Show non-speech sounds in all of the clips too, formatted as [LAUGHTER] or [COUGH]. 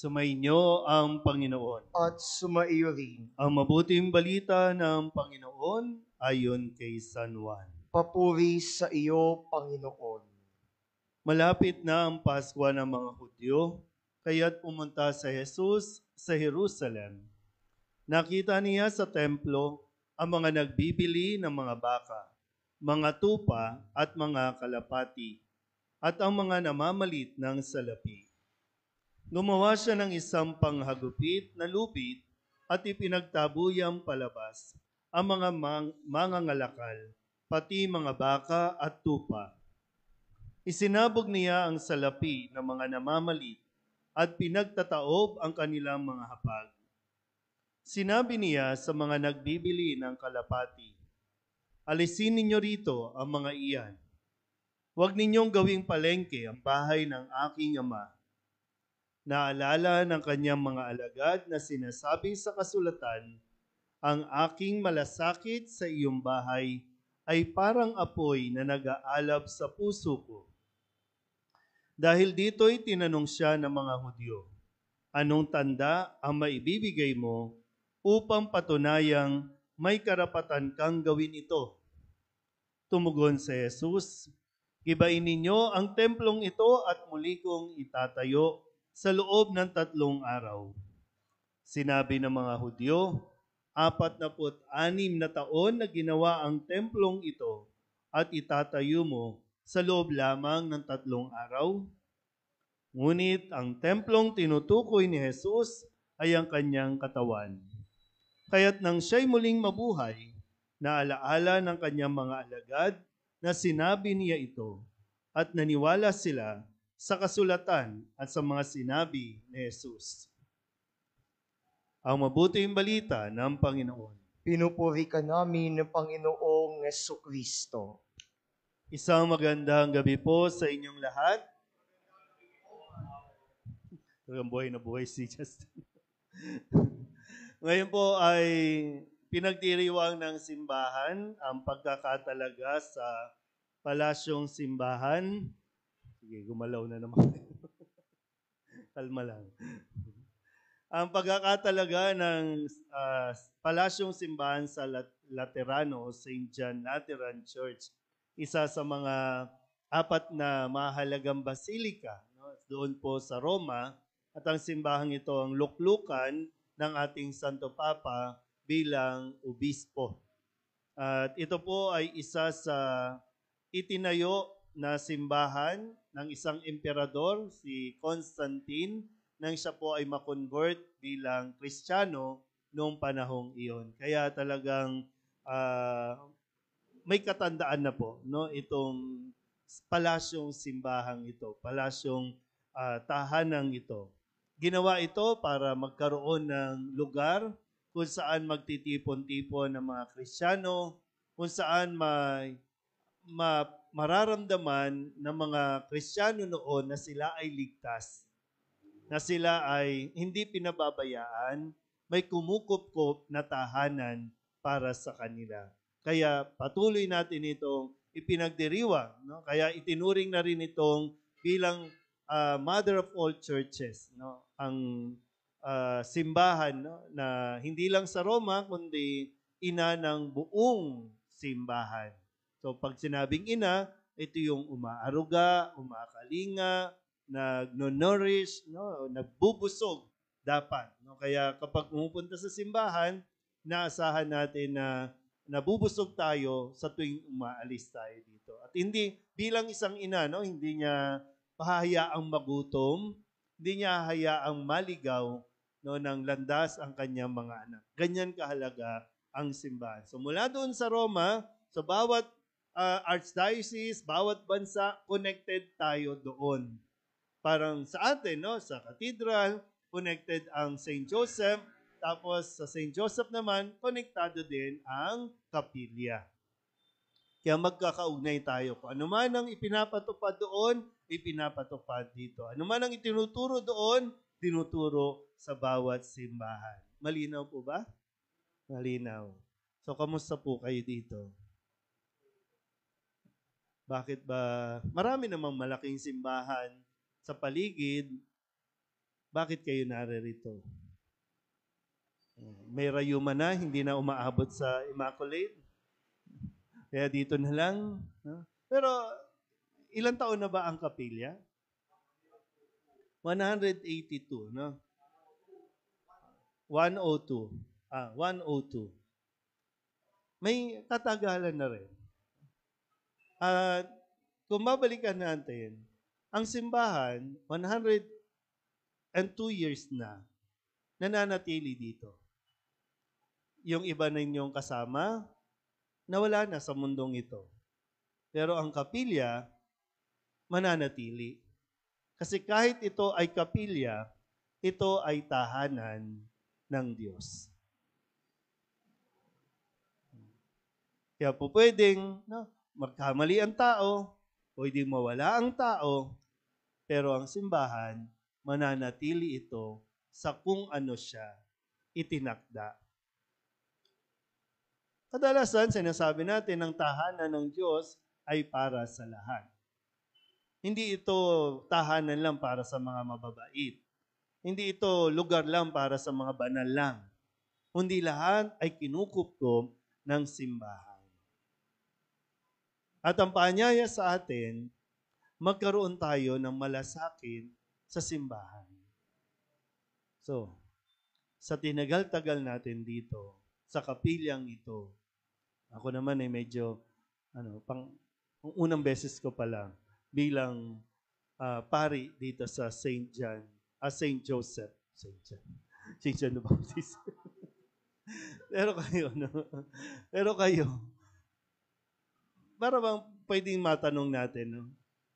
Sumainyo ang Panginoon. At sumaiyo rin. Ang mabuting balita ng Panginoon ayon kay San Juan. Papuri sa iyo, Panginoon. Malapit na ang Pasko ng mga Hudyo, kaya't pumunta sa Jesus sa Jerusalem. Nakita niya sa templo ang mga nagbibili ng mga baka, mga tupa at mga kalapati, at ang mga namamalit ng salapi Gumawa siya ng isang panghagupit na lupit at ipinagtabuyang palabas ang mga mang, mga ngalakal, pati mga baka at tupa. Isinabog niya ang salapi ng mga namamalit at pinagtataob ang kanilang mga hapag. Sinabi niya sa mga nagbibili ng kalapati, Alisin ninyo rito ang mga iyan. Huwag ninyong gawing palengke ang bahay ng aking ama naalala ng kanyang mga alagad na sinasabi sa kasulatan, ang aking malasakit sa iyong bahay ay parang apoy na nag-aalab sa puso ko. Dahil dito'y tinanong siya ng mga Hudyo, Anong tanda ang maibibigay mo upang patunayang may karapatan kang gawin ito? Tumugon sa si Jesus, Gibain ninyo ang templong ito at muli kong itatayo sa loob ng tatlong araw. Sinabi ng mga Hudyo, apat na put anim na taon na ginawa ang templong ito at itatayo mo sa loob lamang ng tatlong araw? Ngunit ang templong tinutukoy ni Jesus ay ang kanyang katawan. Kaya't nang siya'y muling mabuhay, naalaala ng kanyang mga alagad na sinabi niya ito at naniwala sila sa kasulatan at sa mga sinabi ni Jesus. Ang mabuting balita ng Panginoon. Pinupuri ka namin ng Panginoong Yeso Kristo. Isang magandang gabi po sa inyong lahat. Talagang buhay na buhay si Justin. [LAUGHS] Ngayon po ay pinagdiriwang ng simbahan ang pagkakatalaga sa Palasyong Simbahan Sige, gumalaw na naman. [LAUGHS] Kalma lang. Ang pagkakatalaga ng uh, Palasyong Simbahan sa Laterano o St. John Lateran Church, isa sa mga apat na mahalagang basilika no? doon po sa Roma at ang simbahang ito ang luklukan ng ating Santo Papa bilang obispo. At ito po ay isa sa itinayo na simbahan ng isang emperador, si Constantine, nang siya po ay makonvert bilang Kristiyano noong panahong iyon. Kaya talagang uh, may katandaan na po no itong palasyong simbahang ito, palasyong uh, tahanang ito. Ginawa ito para magkaroon ng lugar kung saan magtitipon-tipon ng mga Kristiyano, kung saan may ma mararamdaman ng mga Kristiyano noon na sila ay ligtas, na sila ay hindi pinababayaan, may kumukupkop na tahanan para sa kanila. Kaya patuloy natin itong ipinagdiriwa. No? Kaya itinuring na rin itong bilang uh, mother of all churches. No? Ang uh, simbahan no? na hindi lang sa Roma, kundi ina ng buong simbahan. So pag sinabing ina, ito yung umaaruga, umakalinga, nagno no, nagbubusog dapat. No? Kaya kapag pumupunta sa simbahan, naasahan natin na nabubusog tayo sa tuwing umaalis tayo dito. At hindi bilang isang ina, no, hindi niya pahayaang magutom, hindi niya hayaang maligaw no ng landas ang kanyang mga anak. Ganyan kahalaga ang simbahan. So mula doon sa Roma, sa bawat uh, archdiocese, bawat bansa, connected tayo doon. Parang sa atin, no? sa cathedral, connected ang St. Joseph, tapos sa St. Joseph naman, konektado din ang kapilya. Kaya magkakaugnay tayo. Kung ano man ang ipinapatupad doon, ipinapatupad dito. Ano man ang itinuturo doon, tinuturo sa bawat simbahan. Malinaw po ba? Malinaw. So, kamusta po kayo dito? Bakit ba marami namang malaking simbahan sa paligid, bakit kayo naririto? Eh, may rayuma na, hindi na umaabot sa Immaculate. Kaya dito na lang. Pero ilang taon na ba ang kapilya? 182, no? 102. Ah, 102. May katagalan na rin. At kung babalikan natin, ang simbahan, 102 years na, nananatili dito. Yung iba ninyong kasama, nawala na sa mundong ito. Pero ang kapilya, mananatili. Kasi kahit ito ay kapilya, ito ay tahanan ng Diyos. Kaya po pwedeng, no, magkamali ang tao, pwedeng mawala ang tao, pero ang simbahan, mananatili ito sa kung ano siya itinakda. Kadalasan, sinasabi natin ang tahanan ng Diyos ay para sa lahat. Hindi ito tahanan lang para sa mga mababait. Hindi ito lugar lang para sa mga banal lang. Kundi lahat ay kinukupto ng simbahan. At ang paanyaya sa atin, magkaroon tayo ng malasakin sa simbahan. So, sa tinagal-tagal natin dito, sa kapilyang ito, ako naman ay medyo, ano, pang, ang unang beses ko pa lang bilang uh, pari dito sa St. John, uh, ah, St. Joseph, St. John, St. John the Baptist. [LAUGHS] Pero kayo, no? Pero kayo, para bang pwedeng matanong natin, no?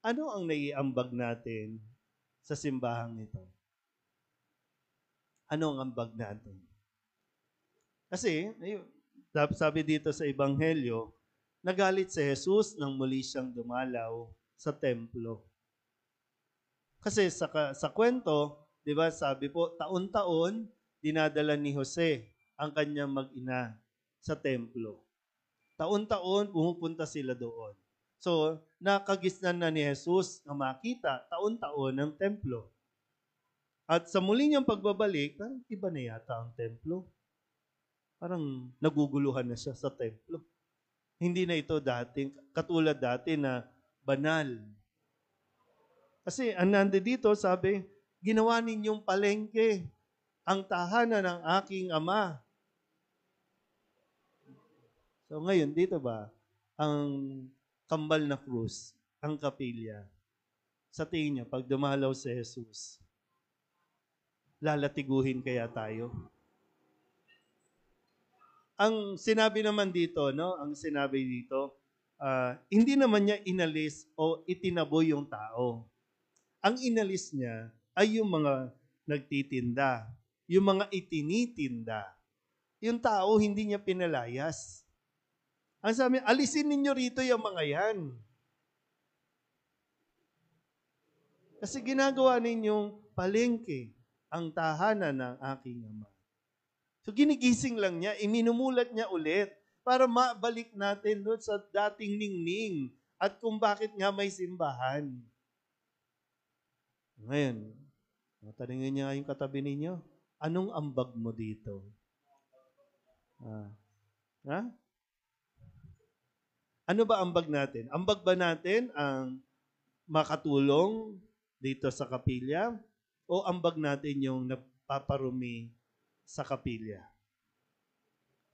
ano ang naiambag natin sa simbahang ito? Ano ang ambag natin? Kasi, ayun, sabi dito sa Ebanghelyo, nagalit si Jesus nang muli siyang dumalaw sa templo. Kasi sa, sa kwento, di ba sabi po, taon-taon dinadala ni Jose ang kanyang mag-ina sa templo. Taon-taon pumupunta sila doon. So, nakagisnan na ni Jesus na makita taon-taon ng templo. At sa muli niyang pagbabalik, parang iba na yata ang templo. Parang naguguluhan na siya sa templo. Hindi na ito dating, katulad dati na banal. Kasi ang dito, sabi, ginawa ninyong palengke ang tahanan ng aking ama. So ngayon, dito ba, ang kambal na krus, ang kapilya, sa tingin nyo, pag dumalaw si Jesus, lalatiguhin kaya tayo? Ang sinabi naman dito, no? Ang sinabi dito, uh, hindi naman niya inalis o itinaboy yung tao. Ang inalis niya ay yung mga nagtitinda, yung mga itinitinda. Yung tao hindi niya pinalayas ang sabi, alisin ninyo rito yung mga yan. Kasi ginagawa ninyong palengke ang tahanan ng aking ama. So ginigising lang niya, iminumulat niya ulit para mabalik natin doon sa dating ningning at kung bakit nga may simbahan. Ngayon, taningin niya nga yung katabi ninyo, anong ambag mo dito? Ah. Ha? Ano ba ang ambag natin? Ambag ba natin ang makatulong dito sa kapilya o ambag natin yung napaparumi sa kapilya?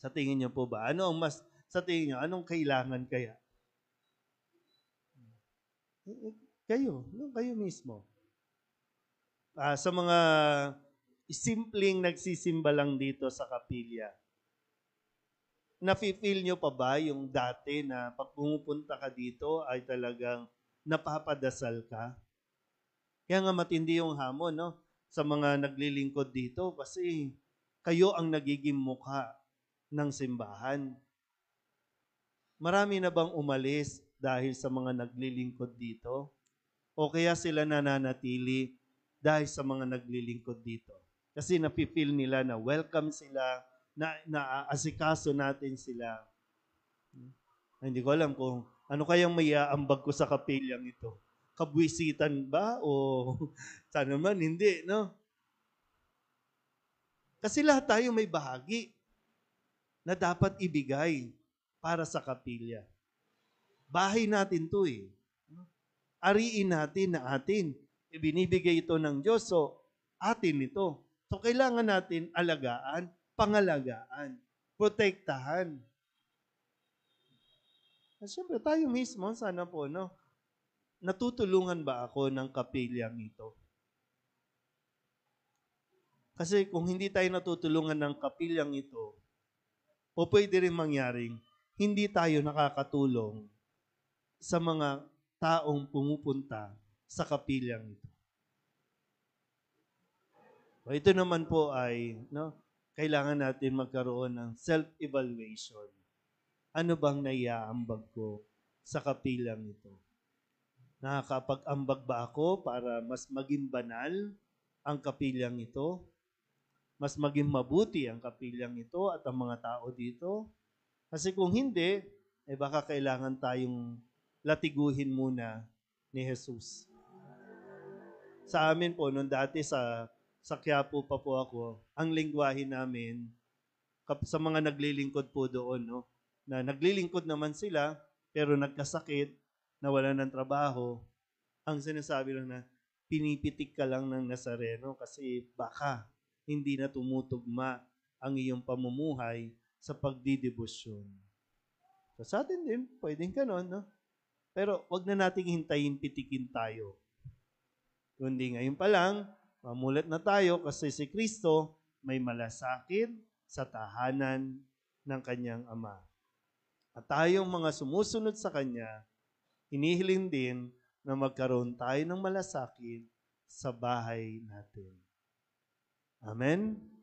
Sa tingin niyo po ba? Ano ang mas, sa tingin niyo, anong kailangan kaya? Eh, kayo, kayo mismo. Uh, sa mga simpleng nagsisimba lang dito sa kapilya, nafe-feel nyo pa ba yung dati na pag pumupunta ka dito ay talagang napapadasal ka? Kaya nga matindi yung hamon, no? Sa mga naglilingkod dito kasi kayo ang nagiging mukha ng simbahan. Marami na bang umalis dahil sa mga naglilingkod dito? O kaya sila nananatili dahil sa mga naglilingkod dito? Kasi napipil nila na welcome sila, na, na asikaso natin sila. Ay, hindi ko alam kung ano kayang may aambag ko sa kapilyang ito. Kabwisitan ba o [LAUGHS] sana man hindi, no? Kasi lahat tayo may bahagi na dapat ibigay para sa kapilya. Bahay natin to eh. Ariin natin na atin. Ibinibigay ito ng Diyos. So, atin ito. So, kailangan natin alagaan pangalagaan, protektahan. At syempre, tayo mismo, sana po, no? Natutulungan ba ako ng kapilyang ito? Kasi kung hindi tayo natutulungan ng kapilyang ito, o pwede rin mangyaring, hindi tayo nakakatulong sa mga taong pumupunta sa kapilyang ito. Ito naman po ay, no, kailangan natin magkaroon ng self-evaluation. Ano bang naiaambag ko sa kapilang ito? Nakakapag-ambag ba ako para mas maging banal ang kapilang ito? Mas maging mabuti ang kapilang ito at ang mga tao dito? Kasi kung hindi, eh baka kailangan tayong latiguhin muna ni Jesus. Sa amin po, nung dati sa sa Quiapo pa po ako, ang lingwahe namin, sa mga naglilingkod po doon, no? na naglilingkod naman sila, pero nagkasakit, nawala ng trabaho, ang sinasabi lang na, pinipitik ka lang ng Nazareno kasi baka hindi na tumutugma ang iyong pamumuhay sa pagdidebosyon. So sa atin din, pwedeng ganon, no? Pero wag na nating hintayin pitikin tayo. Kundi ngayon pa lang, Mamulat na tayo kasi si Kristo may malasakin sa tahanan ng kanyang ama. At tayong mga sumusunod sa kanya, inihiling din na magkaroon tayo ng malasakin sa bahay natin. Amen?